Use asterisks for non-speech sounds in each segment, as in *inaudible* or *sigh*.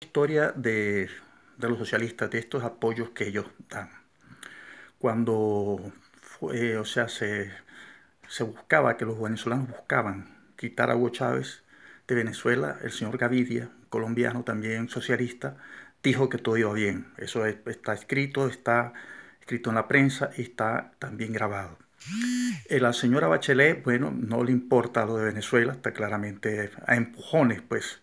historia de, los socialistas, de estos apoyos que ellos dan. Cuando o sea, se, se, buscaba, que los venezolanos buscaban quitar a Hugo Chávez de Venezuela, el señor Gavidia, colombiano también socialista, dijo que todo iba bien. Eso está escrito, está escrito en la prensa y está también grabado. Eh, la señora Bachelet, bueno, no le importa lo de Venezuela, está claramente a empujones, pues,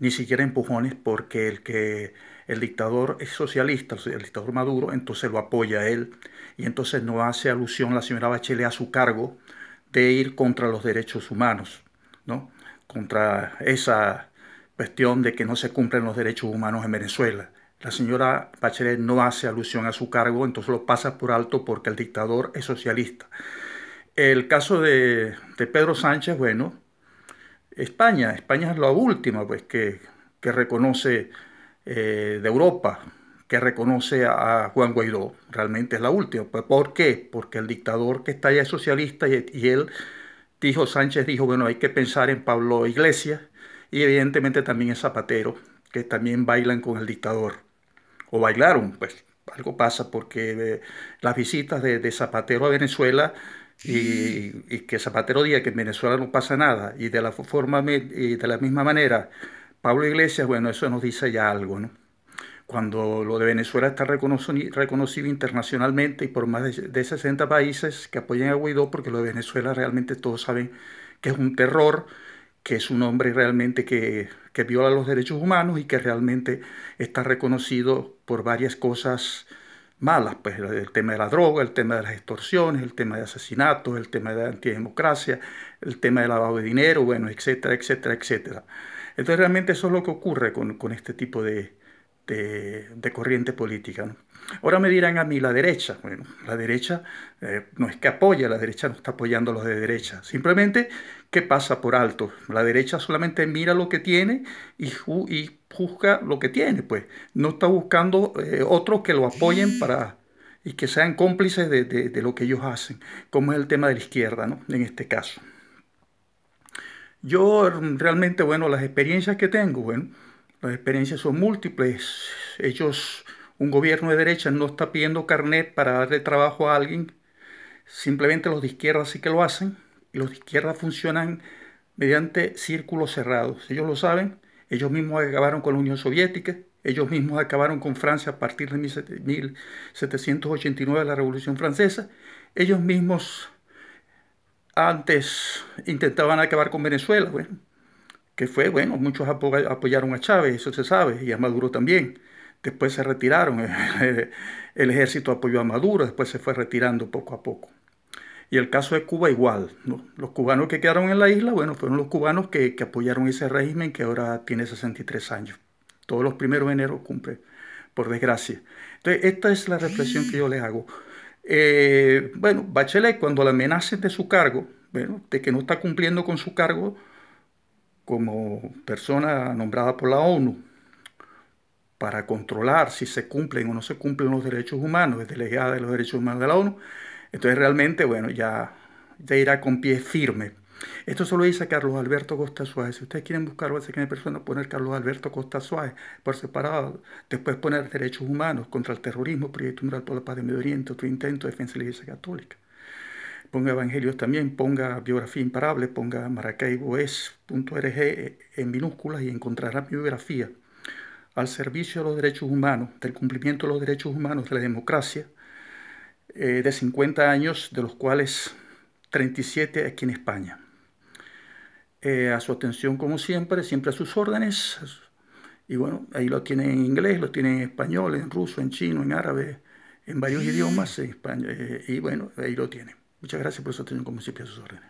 ni siquiera empujones, porque el que el dictador es socialista, el dictador Maduro, entonces lo apoya a él y entonces no hace alusión la señora Bachelet a su cargo de ir contra los derechos humanos, ¿no? Contra esa cuestión de que no se cumplen los derechos humanos en Venezuela. La señora Bachelet no hace alusión a su cargo, entonces lo pasa por alto porque el dictador es socialista. El caso de, de Pedro Sánchez, bueno, España. España es la última pues, que, reconoce eh, de Europa, que reconoce a, Juan Guaidó. Realmente es la última. Pues, ¿Por qué? Porque el dictador que está allá es socialista y, él dijo, Sánchez dijo, bueno, hay que pensar en Pablo Iglesias y evidentemente también en Zapatero, que también bailan con el dictador. O bailaron, pues algo pasa porque eh, las visitas de Zapatero a Venezuela y, que Zapatero diga que en Venezuela no pasa nada y de la, forma, y de la misma manera Pablo Iglesias, bueno, eso nos dice ya algo, ¿no? Cuando lo de Venezuela está reconocido internacionalmente y por más de 60 países que apoyan a Guaidó, porque lo de Venezuela realmente todos saben que es un terror, que es un hombre realmente que, que viola los derechos humanos y que realmente está reconocido por varias cosas malas, pues el tema de la droga, el tema de las extorsiones, el tema de asesinatos, el tema de la antidemocracia, el tema de lavado de dinero, bueno, etcétera, etcétera, etcétera. Entonces realmente eso es lo que ocurre con, con este tipo de, de, corriente política. Ahora me dirán a mí la derecha. Bueno, la derecha eh, no es que apoya, la derecha no está apoyando a los de derecha. Simplemente que pasa por alto. La derecha solamente mira lo que tiene y, juzga lo que tiene, pues. No está buscando eh, otros que lo apoyen para y que sean cómplices de, de, lo que ellos hacen, como es el tema de la izquierda, ¿no? En este caso. Yo mm, realmente, bueno, las experiencias que tengo, bueno, las experiencias son múltiples. Ellos, un gobierno de derecha no está pidiendo carnet para darle trabajo a alguien. Simplemente los de izquierda sí que lo hacen. Y los de izquierda funcionan mediante círculos cerrados. Ellos lo saben. Ellos mismos acabaron con la Unión Soviética. Ellos mismos acabaron con Francia a partir de 1789, la Revolución Francesa. Ellos mismos antes intentaban acabar con Venezuela. Bueno, que fue, bueno, muchos apoyaron a Chávez, eso se sabe, y a Maduro también. Después se retiraron, *laughs* el ejército apoyó a Maduro, después se fue retirando poco a poco. Y el caso de Cuba igual, los cubanos que quedaron en la isla, bueno, fueron los cubanos que, apoyaron ese régimen que ahora tiene 63 años. Todos los primeros de enero cumple, por desgracia. Entonces, esta es la reflexión que yo les hago. Eh, bueno, Bachelet, cuando la amenacen de su cargo, bueno, de que no está cumpliendo con su cargo, como persona nombrada por la ONU para controlar si se cumplen o no se cumplen los derechos humanos, es delegada de los derechos humanos de la ONU. Entonces realmente, bueno, ya, ya irá con pie firme. Esto solo dice Carlos Alberto Costa Suárez. Si ustedes quieren buscar a esa persona, poner Carlos Alberto Costa Suárez por separado. Después poner derechos humanos contra el terrorismo, proyecto mural por la paz de Medio Oriente, otro intento de defensa de la Iglesia Católica ponga evangelios también, ponga biografía imparable, ponga maracaiboes.org en minúsculas y encontrará biografía al servicio de los derechos humanos, del cumplimiento de los derechos humanos, de la democracia, eh, de 50 años, de los cuales 37 aquí en España. Eh, a su atención, como siempre, siempre a sus órdenes. Y bueno, ahí lo tienen en inglés, lo tienen en español, en ruso, en chino, en árabe, en varios idiomas eh, y bueno, ahí lo tienen. Muchas gracias, por eso atención como siempre a sus órdenes.